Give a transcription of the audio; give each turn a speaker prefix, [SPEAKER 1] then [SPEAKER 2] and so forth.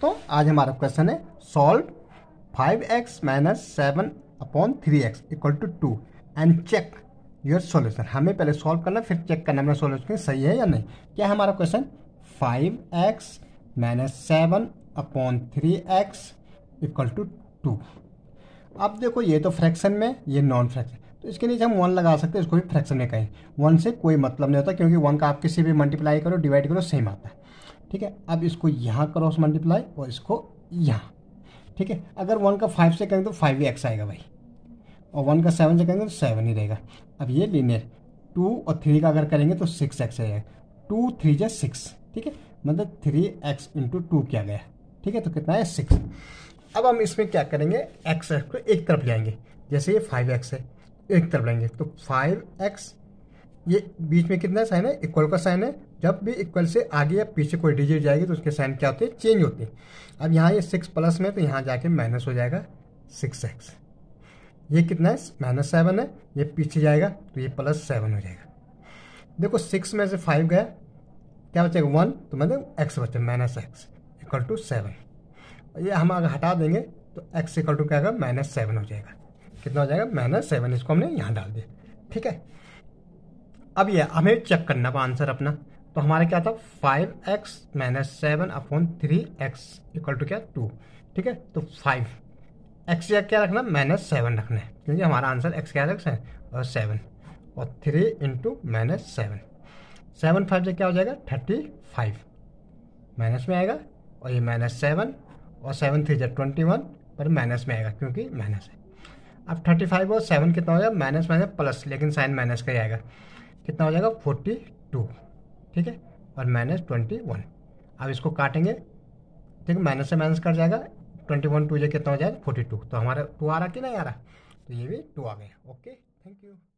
[SPEAKER 1] तो आज हमारा क्वेश्चन है solve five x minus seven upon three x equal to two and check your solution हमें पहले सॉल्व करना फिर चेक करना हमारा सॉल्यूशन सही है या नहीं क्या हमारा question five x minus seven upon three x equal to two अब देखो ये तो फ्रैक्शन में ये नॉन फ्रैक्शन तो इसके नीचे हम वन लगा सकते हैं इसको भी फ्रैक्शन में कहें वन से कोई मतलब नहीं होता क्योंकि वन का आप किसी भी मल्टीप्लाई करो डिवाइड करो सेम आता है ठीक है अब इसको यहाँ क्रॉस मल्टीप्लाई और इसको यहाँ ठीक है अगर वन का फाइव से करेंगे तो फाइव ही एक्स आएगा भाई और वन का सेवन से करेंगे तो सेवन ही रहेगा अब ये लीनियर टू और थ्री का अगर करेंगे तो सिक्स एक्स आएगा टू थ्री जै सिक्स ठीक है मतलब थ्री एक्स इंटू टू किया गया ठीक है तो कितना है सिक्स अब हम इसमें क्या करेंगे एक्स को एक तरफ जाएंगे जैसे ये फाइव एक्स है एक तरफ लेंगे तो फाइव एक्स ये बीच में कितना साइन है इक्वल का साइन है जब भी इक्वल से आगे या पीछे कोई डिजिट जाएगी तो उसके साइन क्या होते हैं चेंज होते हैं अब यहाँ ये सिक्स प्लस में तो यहाँ जाके माइनस हो जाएगा सिक्स एक्स ये कितना है माइनस सेवन है ये पीछे जाएगा तो ये प्लस सेवन हो जाएगा देखो सिक्स में से फाइव गया क्या बचेगा वन तो मतलब एक्स बचे minus x equal to seven ये हम अगर हटा देंगे तो एक्स इक्वल टू क्या होगा माइनस सेवन हो जाएगा कितना हो जाएगा माइनस सेवन इसको हमने यहाँ डाल दिया ठीक है अब ये हमें चेक करना था आंसर अपना तो हमारा क्या था five x minus seven upon three x equal to क्या टू ठीक है तो फाइव एक्स या क्या रखना माइनस सेवन रखना है क्योंकि हमारा आंसर एक्स क्या रख है और सेवन और three into minus seven seven five से क्या हो जाएगा थर्टी फाइव माइनस में आएगा और ये माइनस सेवन और सेवन थ्री जै ट्वेंटी वन पर माइनस में आएगा क्योंकि माइनस है अब थर्टी फाइव और सेवन कितना हो जाएगा माइनस माइनस प्लस लेकिन साइन माइनस का ही आएगा कितना हो जाएगा फोर्टी टू ठीक है और माइनस ट्वेंटी वन अब इसको काटेंगे ठीक है माइनस से माइनस कर जाएगा ट्वेंटी वन टू जो कितना हो जाएगा फोर्टी टू तो हमारा टू आ रहा कि नहीं आ रहा तो ये भी टू आ गया ओके थैंक यू